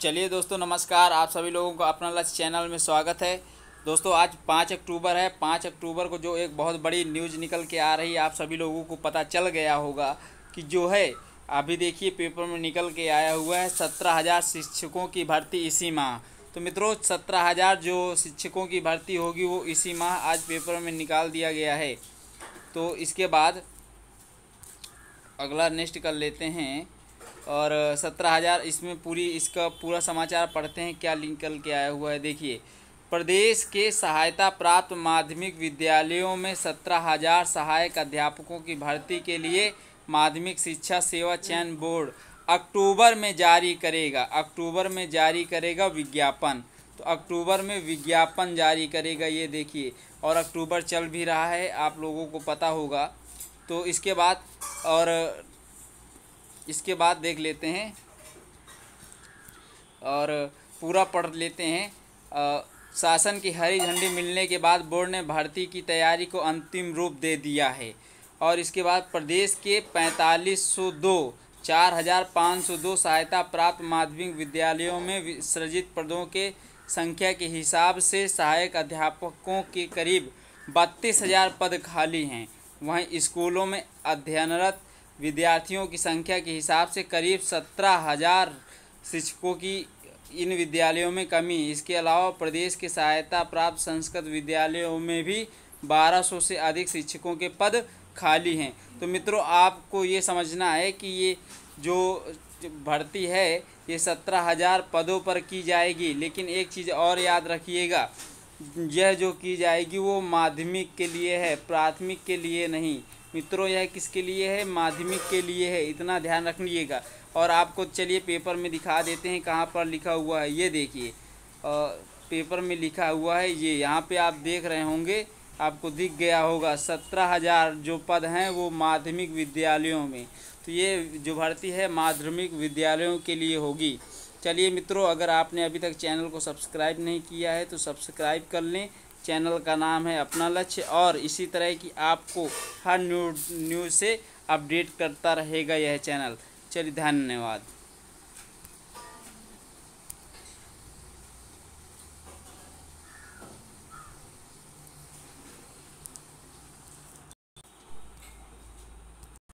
चलिए दोस्तों नमस्कार आप सभी लोगों का अपना लक्ष्य चैनल में स्वागत है दोस्तों आज पाँच अक्टूबर है पाँच अक्टूबर को जो एक बहुत बड़ी न्यूज़ निकल के आ रही है आप सभी लोगों को पता चल गया होगा कि जो है अभी देखिए पेपर में निकल के आया हुआ है सत्रह हज़ार शिक्षकों की भर्ती इसी माह तो मित्रों सत्रह हज़ार जो शिक्षकों की भर्ती होगी वो इसी माह आज पेपर में निकाल दिया गया है तो इसके बाद अगला नेक्स्ट कर लेते हैं और सत्रह हज़ार इसमें पूरी इसका पूरा समाचार पढ़ते हैं क्या कल के आया हुआ है देखिए प्रदेश के सहायता प्राप्त माध्यमिक विद्यालयों में सत्रह हज़ार सहायक अध्यापकों की भर्ती के लिए माध्यमिक शिक्षा सेवा चयन बोर्ड अक्टूबर में जारी करेगा अक्टूबर में जारी करेगा विज्ञापन तो अक्टूबर में विज्ञापन जारी करेगा ये देखिए और अक्टूबर चल भी रहा है आप लोगों को पता होगा तो इसके बाद और इसके बाद देख लेते हैं और पूरा पढ़ लेते हैं आ, शासन की हरी झंडी मिलने के बाद बोर्ड ने भर्ती की तैयारी को अंतिम रूप दे दिया है और इसके बाद प्रदेश के पैंतालीस सौ दो चार हज़ार पाँच सौ दो सहायता प्राप्त माध्यमिक विद्यालयों में विसर्जित पदों के संख्या के हिसाब से सहायक अध्यापकों के करीब बत्तीस हज़ार पद खाली हैं वहीं स्कूलों में अध्ययनरत विद्यार्थियों की संख्या के हिसाब से करीब सत्रह हजार शिक्षकों की इन विद्यालयों में कमी इसके अलावा प्रदेश के सहायता प्राप्त संस्कृत विद्यालयों में भी 1200 से अधिक शिक्षकों के पद खाली हैं तो मित्रों आपको ये समझना है कि ये जो भर्ती है ये सत्रह हज़ार पदों पर की जाएगी लेकिन एक चीज़ और याद रखिएगा यह जो की जाएगी वो माध्यमिक के लिए है प्राथमिक के लिए नहीं मित्रों यह किसके लिए है माध्यमिक के लिए है इतना ध्यान रख लीजिएगा और आपको चलिए पेपर में दिखा देते हैं कहाँ पर लिखा हुआ है ये देखिए पेपर में लिखा हुआ है ये यहाँ पे आप देख रहे होंगे आपको दिख गया होगा सत्रह हज़ार जो पद हैं वो माध्यमिक विद्यालयों में तो ये जो भर्ती है माध्यमिक विद्यालयों के लिए होगी चलिए मित्रों अगर आपने अभी तक चैनल को सब्सक्राइब नहीं किया है तो सब्सक्राइब कर लें चैनल का नाम है अपना लक्ष्य और इसी तरह की आपको हर न्यू न्यूज़ से अपडेट करता रहेगा यह चैनल चलिए धन्यवाद